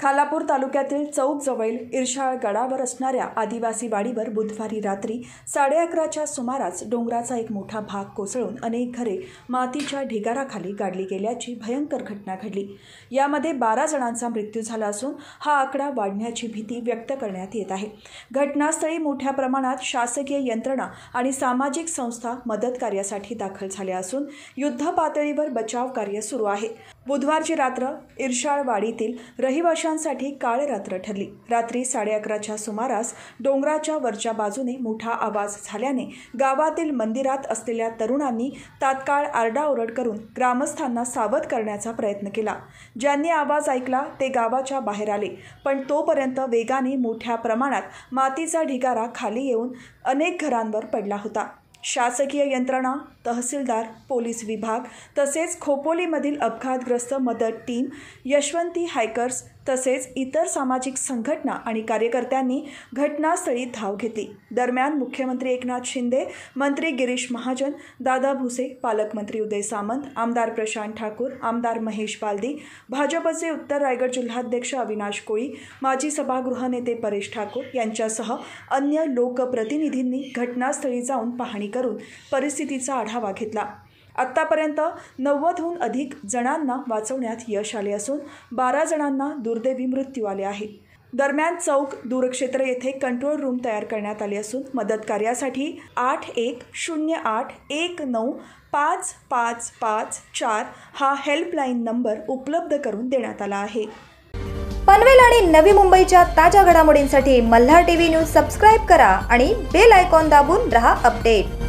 खालापूर तालुक्यातील चौकजवळील इरशाळ गडावर असणाऱ्या आदिवासी वाडीवर बुधवारी रात्री साडे अकराच्या सुमारास डोंगराचा एक मोठा भाग कोसळून अनेक घरे मातीच्या ढिगाराखाली गाडली गेल्याची भयंकर घटना घडली यामध्ये बारा जणांचा मृत्यू झाला असून हा आकडा वाढण्याची भीती व्यक्त करण्यात येत आहे घटनास्थळी मोठ्या प्रमाणात शासकीय यंत्रणा आणि सामाजिक संस्था मदत कार्यासाठी दाखल झाल्या असून युद्ध पातळीवर बचाव कार्य सुरू आहे बुधवारची रात्र इर्षाळवाडीतील रहिवाशांसाठी काळ रात्र ठरली रात्री साडे अकराच्या सुमारास डोंगराच्या वरच्या बाजूने मोठा आवाज झाल्याने गावातील मंदिरात असलेल्या तरुणांनी तात्काळ आरडाओरड करून ग्रामस्थांना सावध करण्याचा प्रयत्न केला ज्यांनी आवाज ऐकला ते गावाच्या बाहेर आले पण तोपर्यंत वेगाने मोठ्या प्रमाणात मातीचा ढिगारा खाली येऊन अनेक घरांवर पडला होता शासकीय यंत्रणा तहसीलदार पोलीस विभाग तसेच खोपोलीमधील अपघातग्रस्त मदत टीम यशवंती हायकर्स तसेच इतर सामाजिक संघटना आणि कार्यकर्त्यांनी घटनास्थळी धाव घेतली दरम्यान मुख्यमंत्री एकनाथ शिंदे मंत्री गिरीश महाजन दादा भुसे पालकमंत्री उदय सामंत आमदार प्रशांत ठाकूर आमदार महेश बालदी भाजपचे उत्तर रायगड जिल्हाध्यक्ष अविनाश कोळी माजी नेते परेश ठाकूर यांच्यासह अन्य लोकप्रतिनिधींनी घटनास्थळी जाऊन पाहणी करून परिस्थितीचा आढावा घेतला आत्तापर्यंत नव्वदहून अधिक जणांना वाचवण्यात यश आले असून बारा जणांना दुर्दैवी मृत्यू आले आहेत दरम्यान चौक दूरक्षेत्र येथे कंट्रोल रूम तयार करण्यात आले असून मदत कार्यासाठी आठ एक शून्य आठ एक नऊ पाच पाच पाच चार हा हेल्पलाईन नंबर उपलब्ध करून देण्यात आला आहे पनवेल आणि नवी मुंबईच्या ताज्या घडामोडींसाठी मल्हार टीव्ही न्यूज सबस्क्राईब करा आणि बेल आयकॉन दाबून रहा अपडेट